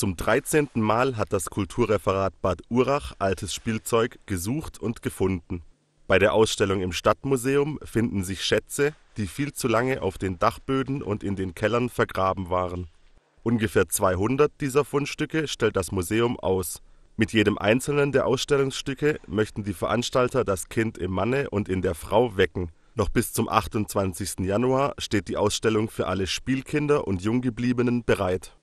Zum 13. Mal hat das Kulturreferat Bad Urach altes Spielzeug gesucht und gefunden. Bei der Ausstellung im Stadtmuseum finden sich Schätze, die viel zu lange auf den Dachböden und in den Kellern vergraben waren. Ungefähr 200 dieser Fundstücke stellt das Museum aus. Mit jedem einzelnen der Ausstellungsstücke möchten die Veranstalter das Kind im Manne und in der Frau wecken. Noch bis zum 28. Januar steht die Ausstellung für alle Spielkinder und Junggebliebenen bereit.